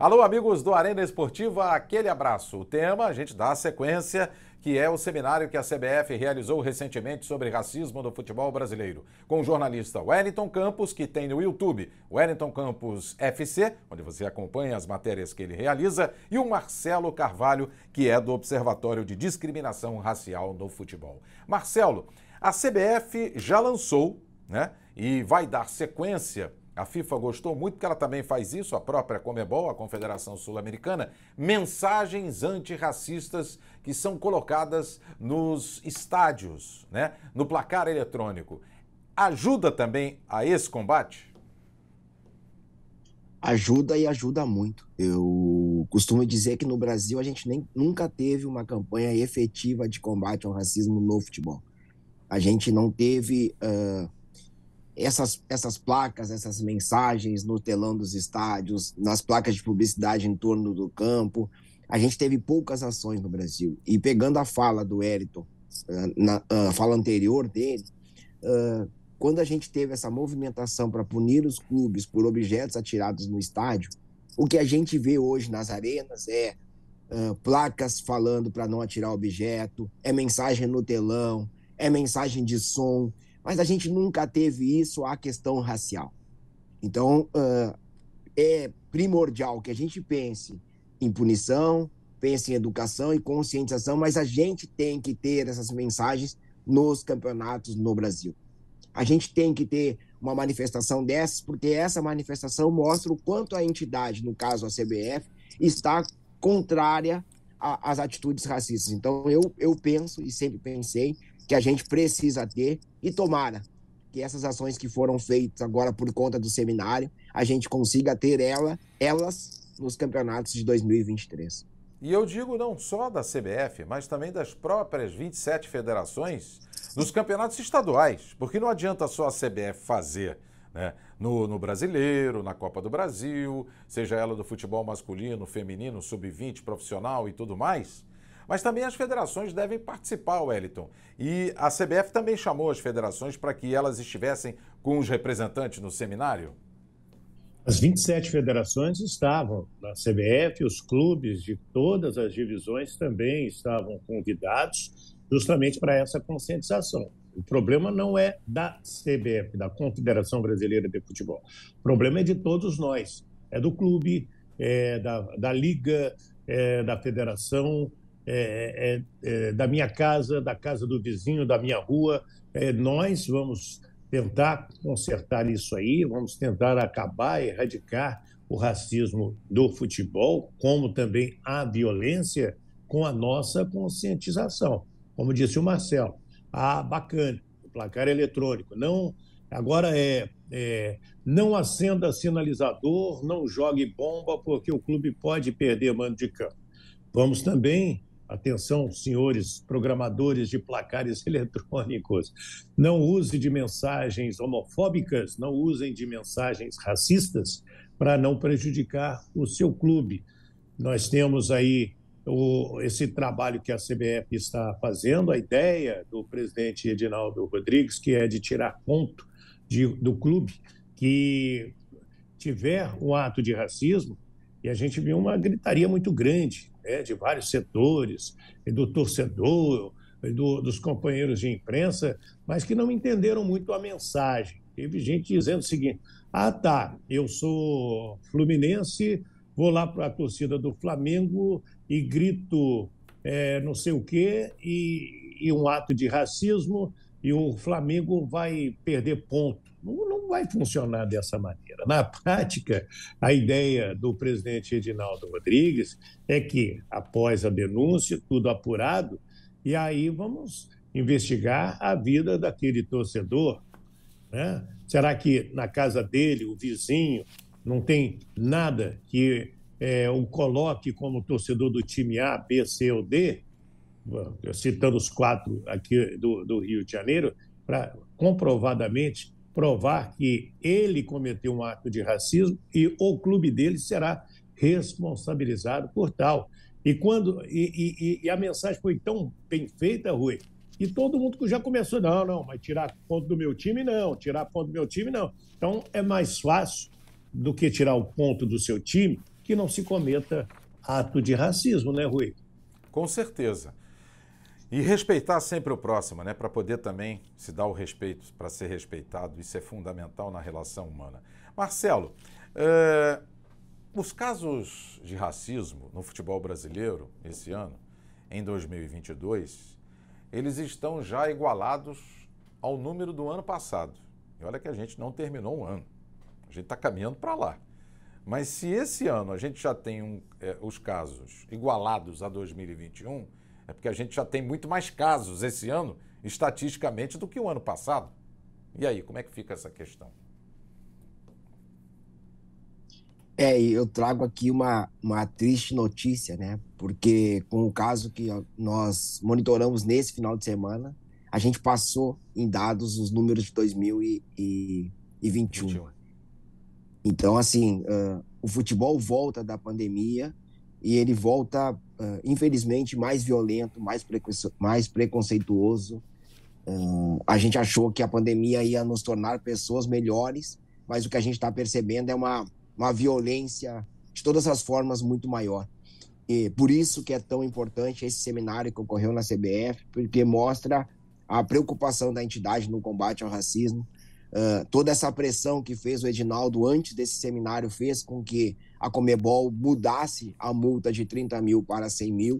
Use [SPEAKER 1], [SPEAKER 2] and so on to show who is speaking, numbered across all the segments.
[SPEAKER 1] Alô, amigos do Arena Esportiva, aquele abraço. O tema, a gente dá a sequência, que é o seminário que a CBF realizou recentemente sobre racismo no futebol brasileiro, com o jornalista Wellington Campos, que tem no YouTube Wellington Campos FC, onde você acompanha as matérias que ele realiza, e o Marcelo Carvalho, que é do Observatório de Discriminação Racial no Futebol. Marcelo, a CBF já lançou, né, e vai dar sequência a FIFA gostou muito porque ela também faz isso, a própria Comebol, a Confederação Sul-Americana, mensagens antirracistas que são colocadas nos estádios, né? no placar eletrônico. Ajuda também a esse combate?
[SPEAKER 2] Ajuda e ajuda muito. Eu costumo dizer que no Brasil a gente nem, nunca teve uma campanha efetiva de combate ao racismo no futebol. A gente não teve. Uh essas, essas placas, essas mensagens no telão dos estádios, nas placas de publicidade em torno do campo. A gente teve poucas ações no Brasil. E pegando a fala do Eriton, ah, na, na ah, fala anterior dele, uh, quando a gente teve essa movimentação para punir os clubes por objetos atirados no estádio, o que a gente vê hoje nas arenas é uh, placas falando para não atirar objeto, é mensagem no telão, é mensagem de som, mas a gente nunca teve isso a questão racial. Então, uh, é primordial que a gente pense em punição, pense em educação e conscientização, mas a gente tem que ter essas mensagens nos campeonatos no Brasil. A gente tem que ter uma manifestação dessas, porque essa manifestação mostra o quanto a entidade, no caso a CBF, está contrária às atitudes racistas. Então, eu, eu penso e sempre pensei que a gente precisa ter e tomara que essas ações que foram feitas agora por conta do seminário, a gente consiga ter ela, elas nos campeonatos de 2023.
[SPEAKER 1] E eu digo não só da CBF, mas também das próprias 27 federações nos campeonatos estaduais, porque não adianta só a CBF fazer né? no, no brasileiro, na Copa do Brasil, seja ela do futebol masculino, feminino, sub-20, profissional e tudo mais, mas também as federações devem participar, Wellington. E a CBF também chamou as federações para que elas estivessem com os representantes no seminário?
[SPEAKER 3] As 27 federações estavam na CBF, os clubes de todas as divisões também estavam convidados justamente para essa conscientização. O problema não é da CBF, da Confederação Brasileira de Futebol. O problema é de todos nós. É do clube, é da, da liga, é da federação, é, é, é, da minha casa, da casa do vizinho, da minha rua. É, nós vamos tentar consertar isso aí, vamos tentar acabar, erradicar o racismo do futebol, como também a violência, com a nossa conscientização. Como disse o Marcelo, ah, bacana, o placar é eletrônico. Não, agora é, é, não acenda sinalizador, não jogue bomba, porque o clube pode perder mando de campo. Vamos também Atenção, senhores programadores de placares eletrônicos, não use de mensagens homofóbicas, não usem de mensagens racistas para não prejudicar o seu clube. Nós temos aí o, esse trabalho que a CBF está fazendo, a ideia do presidente Edinaldo Rodrigues, que é de tirar ponto de, do clube que tiver um ato de racismo, e a gente viu uma gritaria muito grande né, de vários setores, do torcedor, do, dos companheiros de imprensa, mas que não entenderam muito a mensagem. Teve gente dizendo o seguinte: ah, tá, eu sou fluminense, vou lá para a torcida do Flamengo e grito é, não sei o quê, e, e um ato de racismo, e o Flamengo vai perder ponto. Não, vai funcionar dessa maneira. Na prática, a ideia do presidente Edinaldo Rodrigues é que, após a denúncia, tudo apurado, e aí vamos investigar a vida daquele torcedor. Né? Será que na casa dele, o vizinho, não tem nada que é, o coloque como torcedor do time A, B, C ou D? Citando os quatro aqui do, do Rio de Janeiro, para comprovadamente provar que ele cometeu um ato de racismo e o clube dele será responsabilizado por tal. E quando e, e, e a mensagem foi tão bem feita, Rui, e todo mundo que já começou, não, não, mas tirar ponto do meu time, não, tirar ponto do meu time, não. Então é mais fácil do que tirar o ponto do seu time que não se cometa ato de racismo,
[SPEAKER 1] né, Rui? Com certeza. E respeitar sempre o próximo, né? Para poder também se dar o respeito, para ser respeitado. Isso é fundamental na relação humana. Marcelo, é, os casos de racismo no futebol brasileiro esse ano, em 2022, eles estão já igualados ao número do ano passado. E olha que a gente não terminou um ano. A gente está caminhando para lá. Mas se esse ano a gente já tem um, é, os casos igualados a 2021, é porque a gente já tem muito mais casos esse ano, estatisticamente, do que o ano passado. E aí, como é que fica essa questão?
[SPEAKER 2] É, eu trago aqui uma, uma triste notícia, né? Porque com o caso que nós monitoramos nesse final de semana, a gente passou em dados os números de 2021. 21. Então, assim, uh, o futebol volta da pandemia e ele volta, uh, infelizmente, mais violento, mais, mais preconceituoso. Uh, a gente achou que a pandemia ia nos tornar pessoas melhores, mas o que a gente está percebendo é uma, uma violência de todas as formas muito maior. E por isso que é tão importante esse seminário que ocorreu na CBF, porque mostra a preocupação da entidade no combate ao racismo, Uh, toda essa pressão que fez o Edinaldo antes desse seminário fez com que a Comebol mudasse a multa de 30 mil para 100 mil.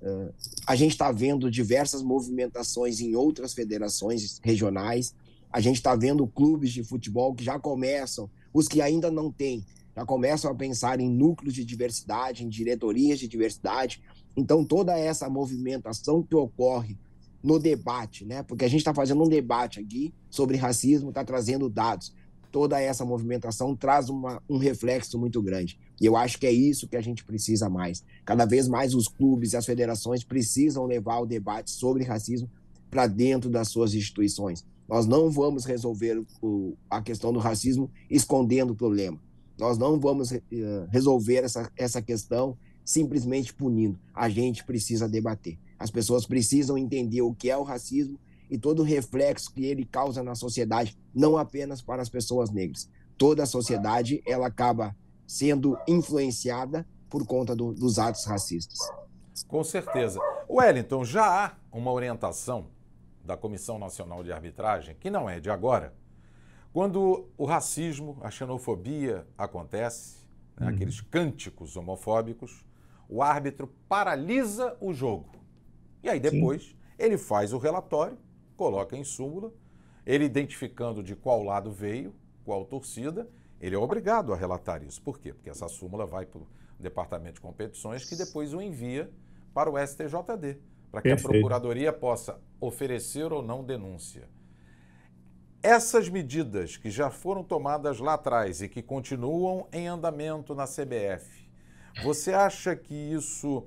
[SPEAKER 2] Uh, a gente está vendo diversas movimentações em outras federações regionais. A gente está vendo clubes de futebol que já começam, os que ainda não têm, já começam a pensar em núcleos de diversidade, em diretorias de diversidade. Então, toda essa movimentação que ocorre no debate, né? Porque a gente está fazendo um debate aqui sobre racismo, está trazendo dados. Toda essa movimentação traz uma, um reflexo muito grande. E eu acho que é isso que a gente precisa mais. Cada vez mais os clubes e as federações precisam levar o debate sobre racismo para dentro das suas instituições. Nós não vamos resolver o, a questão do racismo escondendo o problema. Nós não vamos uh, resolver essa, essa questão simplesmente punindo. A gente precisa debater. As pessoas precisam entender o que é o racismo e todo o reflexo que ele causa na sociedade, não apenas para as pessoas negras. Toda a sociedade ela acaba sendo influenciada por conta do, dos atos racistas.
[SPEAKER 1] Com certeza. Wellington, já há uma orientação da Comissão Nacional de Arbitragem, que não é de agora, quando o racismo, a xenofobia acontece, né, uhum. aqueles cânticos homofóbicos, o árbitro paralisa o jogo. E aí depois Sim. ele faz o relatório, coloca em súmula, ele identificando de qual lado veio, qual torcida, ele é obrigado a relatar isso. Por quê? Porque essa súmula vai para o Departamento de Competições que depois o envia para o STJD, para que Perfeito. a Procuradoria possa oferecer ou não denúncia. Essas medidas que já foram tomadas lá atrás e que continuam em andamento na CBF, você acha que isso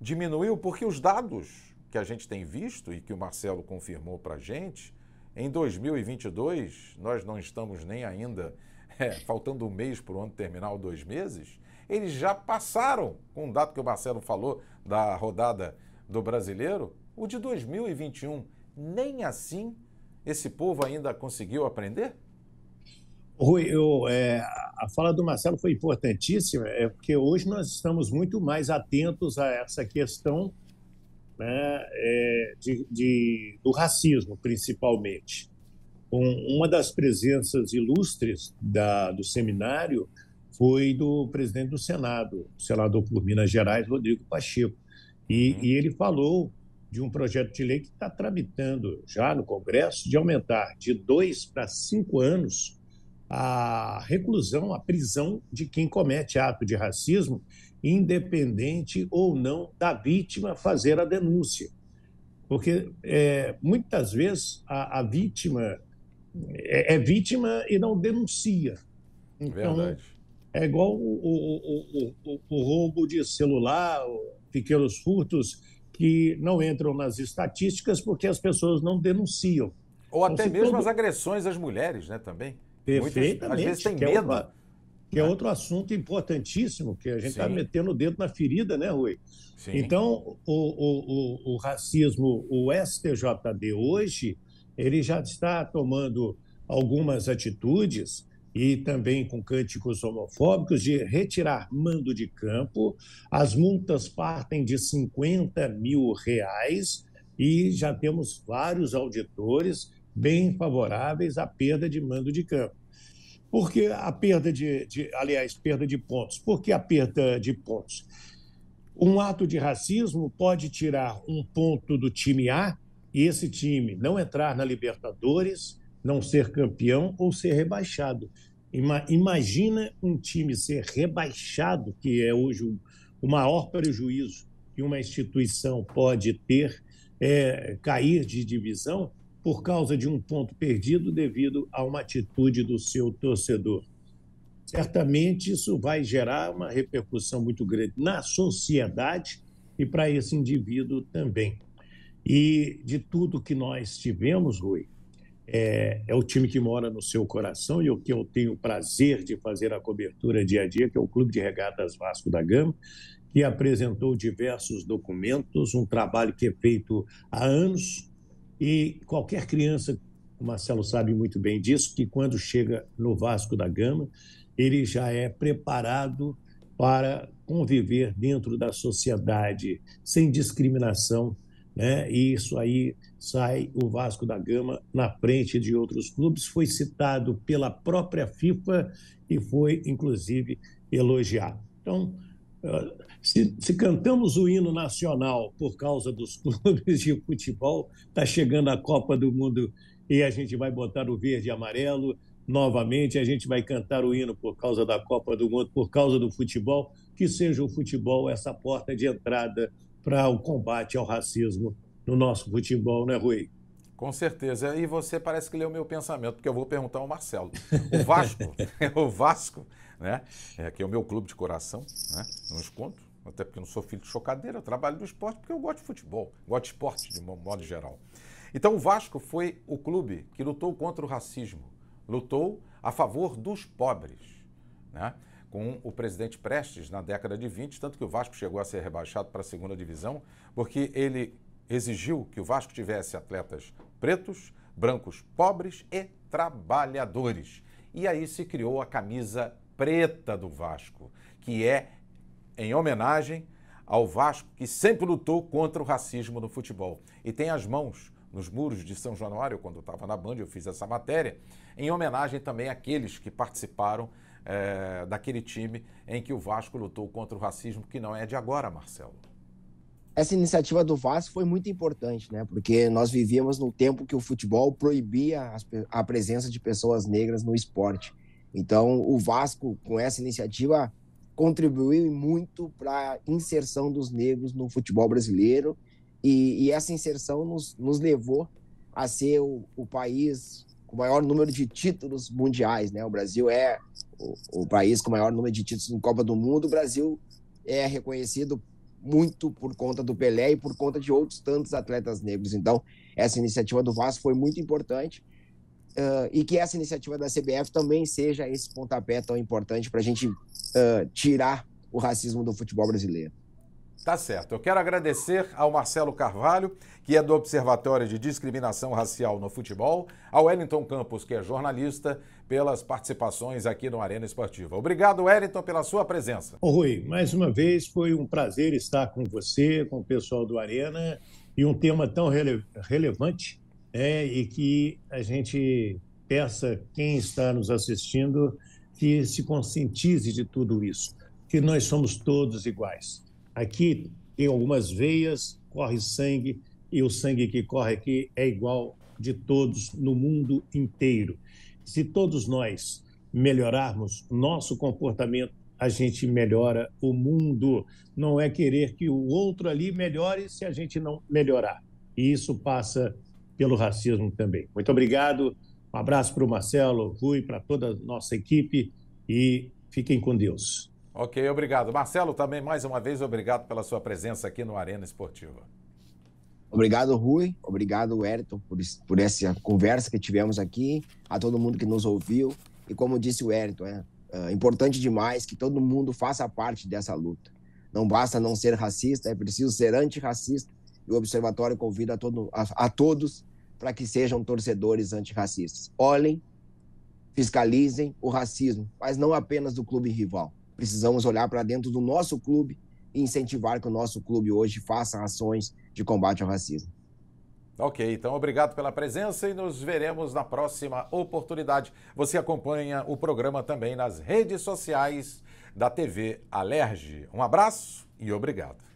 [SPEAKER 1] diminuiu? Porque os dados que a gente tem visto e que o Marcelo confirmou para a gente, em 2022, nós não estamos nem ainda, é, faltando um mês para o ano terminar, dois meses, eles já passaram, com o dado que o Marcelo falou da rodada do brasileiro, o de 2021. Nem assim esse povo ainda conseguiu aprender?
[SPEAKER 3] Rui, eu, é, a fala do Marcelo foi importantíssima, é porque hoje nós estamos muito mais atentos a essa questão né, é, de, de, do racismo, principalmente. Um, uma das presenças ilustres da, do seminário foi do presidente do Senado, senador por Minas Gerais, Rodrigo Pacheco. E, uhum. e ele falou de um projeto de lei que está tramitando já no Congresso de aumentar de dois para cinco anos a reclusão, a prisão de quem comete ato de racismo, independente ou não da vítima fazer a denúncia. Porque é, muitas vezes a, a vítima é, é, vítima e não denuncia. É então, Verdade. É igual o, o, o, o roubo de celular, pequenos furtos que não entram nas estatísticas porque as pessoas não denunciam. Ou então, até então, mesmo todo... as
[SPEAKER 1] agressões às mulheres, né, também. Perfeitamente. Muitas, às vezes tem que é medo. É né? outro,
[SPEAKER 3] que é outro assunto importantíssimo, que a gente está metendo o dedo na ferida, né, Rui? Sim. Então, o, o, o, o racismo, o STJD hoje, ele já está tomando algumas atitudes e também com cânticos homofóbicos de retirar mando de campo. As multas partem de 50 mil reais e já temos vários auditores bem favoráveis à perda de mando de campo. Porque a perda de, de, aliás, perda de pontos. Por que a perda de pontos? Um ato de racismo pode tirar um ponto do time A e esse time não entrar na Libertadores, não ser campeão ou ser rebaixado. Imagina um time ser rebaixado, que é hoje o maior prejuízo que uma instituição pode ter, é, cair de divisão, por causa de um ponto perdido devido a uma atitude do seu torcedor. Certamente isso vai gerar uma repercussão muito grande na sociedade e para esse indivíduo também. E de tudo que nós tivemos, Rui, é, é, o time que mora no seu coração e o que eu tenho o prazer de fazer a cobertura dia a dia, que é o Clube de Regatas Vasco da Gama, que apresentou diversos documentos, um trabalho que é feito há anos e qualquer criança, o Marcelo sabe muito bem disso, que quando chega no Vasco da Gama, ele já é preparado para conviver dentro da sociedade sem discriminação, né? E isso aí sai o Vasco da Gama na frente de outros clubes, foi citado pela própria FIFA e foi inclusive elogiado. Então, se, se, cantamos o hino nacional por causa dos clubes de futebol, está chegando a Copa do Mundo e a gente vai botar o verde e amarelo novamente, a gente vai cantar o hino por causa da Copa do Mundo, por causa do futebol, que seja o futebol essa porta de entrada para o combate ao racismo no nosso futebol, né, Rui? Com certeza.
[SPEAKER 1] E você parece que leu meu pensamento, porque eu vou perguntar ao Marcelo. O Vasco, o Vasco né? É, que é o meu clube de coração, né? Não escondo, até porque eu não sou filho de chocadeira, eu trabalho no esporte porque eu gosto de futebol, gosto de esporte de modo geral. Então o Vasco foi o clube que lutou contra o racismo, lutou a favor dos pobres, né? com o presidente Prestes na década de 20, tanto que o Vasco chegou a ser rebaixado para a segunda divisão, porque ele exigiu que o Vasco tivesse atletas pretos, brancos pobres e trabalhadores. E aí se criou a camisa preta do Vasco, que é em homenagem ao Vasco que sempre lutou contra o racismo no futebol. E tem as mãos nos muros de São Januário, quando estava na Band, eu fiz essa matéria, em homenagem também àqueles que participaram é, daquele time em que o Vasco lutou contra o racismo, que não é de agora, Marcelo.
[SPEAKER 2] Essa iniciativa do Vasco foi muito importante, né? Porque nós vivíamos num tempo que o futebol proibia a presença de pessoas negras no esporte. Então, o Vasco, com essa iniciativa, contribuiu muito para a inserção dos negros no futebol brasileiro e, e essa inserção nos, nos, levou a ser o, o, país com maior número de títulos mundiais, né? O Brasil é o, o país com maior número de títulos em Copa do Mundo. O Brasil é reconhecido muito por conta do Pelé e por conta de outros tantos atletas negros. Então, essa iniciativa do Vasco foi muito importante uh, e que essa iniciativa da CBF também seja esse pontapé tão importante para a gente uh, tirar o racismo do futebol brasileiro.
[SPEAKER 1] Tá certo. Eu quero agradecer ao Marcelo Carvalho, que é do Observatório de Discriminação Racial no Futebol, ao Wellington Campos, que é jornalista, pelas participações aqui no Arena Esportiva. Obrigado, Wellington, pela sua presença.
[SPEAKER 3] Ô, Rui, mais uma vez foi um prazer estar com você, com o pessoal do Arena, e um tema tão rele relevante é, e que a gente peça quem está nos assistindo que se conscientize de tudo isso, que nós somos todos iguais. Aqui tem algumas veias, corre sangue, e o sangue que corre aqui é igual de todos no mundo inteiro. Se todos nós melhorarmos nosso comportamento, a gente melhora o mundo. Não é querer que o outro ali melhore se a gente não melhorar. E isso passa pelo racismo também. Muito obrigado, um abraço para o Marcelo, Rui, para toda a nossa equipe e
[SPEAKER 2] fiquem com Deus.
[SPEAKER 1] Ok, obrigado. Marcelo, também mais uma vez, obrigado pela sua presença aqui no
[SPEAKER 2] Arena Esportiva. Obrigado, Rui. Obrigado, Wellington, por, por essa conversa que tivemos aqui, a todo mundo que nos ouviu. E como disse o Wellington, é, é importante demais que todo mundo faça parte dessa luta. Não basta não ser racista, é preciso ser antirracista. E o Observatório convida a, todo, a, a todos para que sejam torcedores antirracistas. Olhem, fiscalizem o racismo, mas não apenas do clube rival. Precisamos olhar para dentro do nosso clube e incentivar que o nosso clube hoje faça ações de combate ao racismo.
[SPEAKER 1] Ok, então obrigado pela presença e nos veremos na próxima oportunidade. Você acompanha o programa também nas redes sociais da TV Alerge. Um abraço e obrigado.